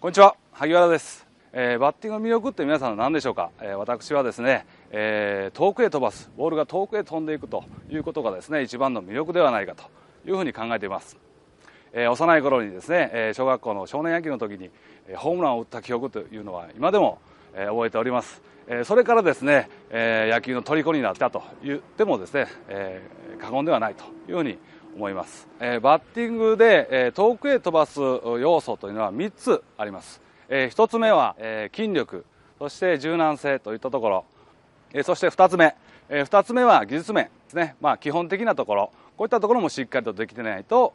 こんにちは萩原です、えー、バッティングの魅力って皆さん何でしょうか、えー、私はですね、えー、遠くへ飛ばすボールが遠くへ飛んでいくということがですね一番の魅力ではないかというふうに考えています、え幼い頃にですね、え小学校の少年野球の時に、えホームランを打った記憶というのは今でも、え覚えております、えそれからですね、え野球の虜になったと言ってもですね、え過言ではないというふうに思います、えー、バッティングで、えー、遠くへ飛ばす要素というのは3つあります、えー、1つ目は、え筋力そして柔軟性といったところ、えそして2つ目、え2つ目は技術面ですね、まあ、基本的なところこういったところもしっかりとできてないと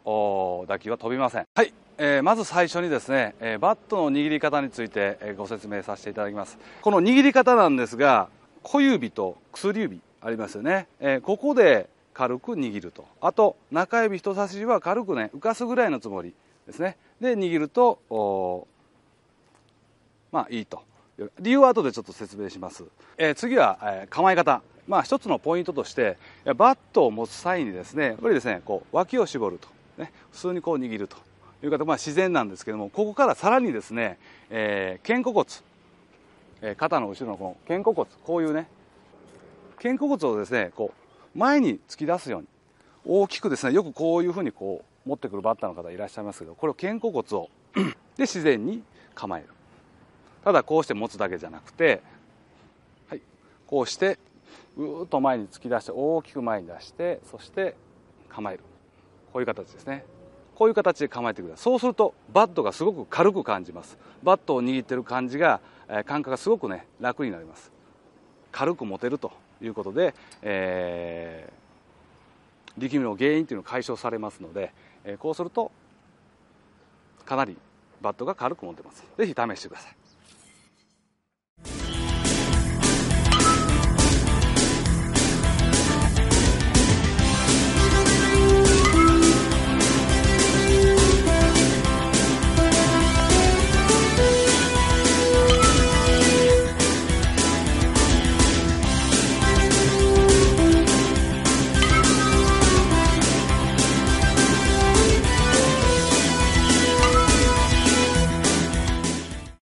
打球は飛びませんはいえー、まず最初にですね、えー、バットの握り方について、えー、ご説明させていただきますこの握り方なんですが小指と薬指ありますよね、えここで軽く握るとあと中指人差し指は軽くね浮かすぐらいのつもりですねで握るとまあいいと理由は後でちょっと説明します、えー、次は、えー、構え方まあ一つのポイントとしてバットを持つ際にですねやっぱりですねこう脇を絞ると、ね、普通にこう握るという方、まあ、自然なんですけどもここからさらにですね、えー、肩甲骨、えー、肩の後ろのこの肩甲骨こういうね肩甲骨をですねこう前に突き出すように大きくですねよくこういうふうにこう持ってくるバッターの方いらっしゃいますけどこれを肩甲骨を で自然に構えるただこうして持つだけじゃなくて、はい、こうしてうーっと前に突き出して大きく前に出してそして構えるこういう形ですねこういう形で構えてくださいそうするとバットがすごく軽く感じますバットを握ってる感じが感覚がすごくね楽になります軽く持てるということで、えー、力みの原因というのが解消されますので、えー、こうするとかなりバットが軽く持てます。ぜひ試してください。